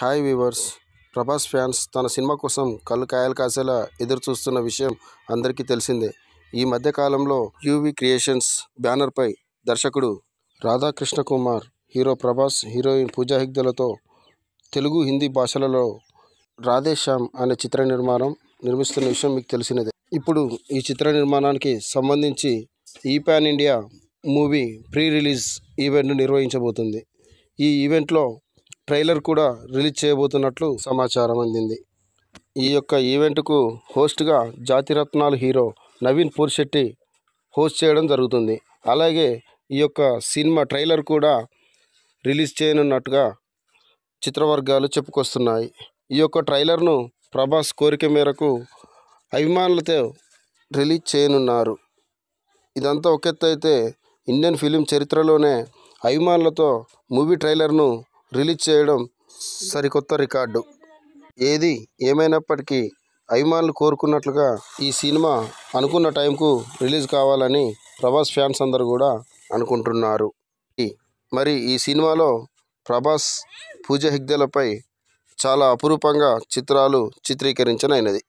hi viewers Prabhas fans తన సినిమా కోసం కళ్ళు కాయలు కాసేలా ఎదురు చూస్తున్న విషయం అందరికీ తెలిసిందే ఈ మధ్య కాలంలో యూవి క్రియేషన్స్ బ్యానర్పై దర్శకుడు రాధాకృష్ణ కుమార్ హీరో ప్రభాస్ హీరోయిన్ పూజా హిగ్దలతో తెలుగు హిందీ భాషలలో రాధేశ్యామ్ అనే చిత్ర నిర్మాణం నిర్మిస్తున్న విషయం మీకు తెలిసినదే ఇప్పుడు ఈ చిత్ర నిర్మాణానికి సంబంధించి ఈ pan India movie pre release ఈవెంట్ను నిర్వహించబోతుంది ఈ ఈవెంట్లో ట్రైలర్ కూడా రిలీజ్ చేయబోతున్నట్లు సమాచారం అందింది ఈ యొక్క ఈవెంట్కు హోస్ట్గా జాతిరత్నాలు హీరో నవీన్ పూర్శెట్టి హోస్ట్ చేయడం జరుగుతుంది అలాగే ఈ యొక్క సినిమా ట్రైలర్ కూడా రిలీజ్ చేయనున్నట్టుగా చిత్రవర్గాలు చెప్పుకొస్తున్నాయి ఈ యొక్క ట్రైలర్ను ప్రభాస్ కోరిక మేరకు అభిమానులతో రిలీజ్ చేయనున్నారు ఇదంతా ఒకెత్తైతే ఇండియన్ ఫిలిం చరిత్రలోనే అభిమానులతో మూవీ ట్రైలర్ను రిలీజ్ చేయడం సరికొత్త రికార్డు ఏది ఏమైనప్పటికీ అభిమానులు కోరుకున్నట్లుగా ఈ సినిమా అనుకున్న టైంకు రిలీజ్ కావాలని ప్రభాస్ ఫ్యాన్స్ అందరు కూడా అనుకుంటున్నారు మరి ఈ సినిమాలో ప్రభాస్ పూజ హిగ్దలపై చాలా అపురూపంగా చిత్రాలు చిత్రీకరించనైనది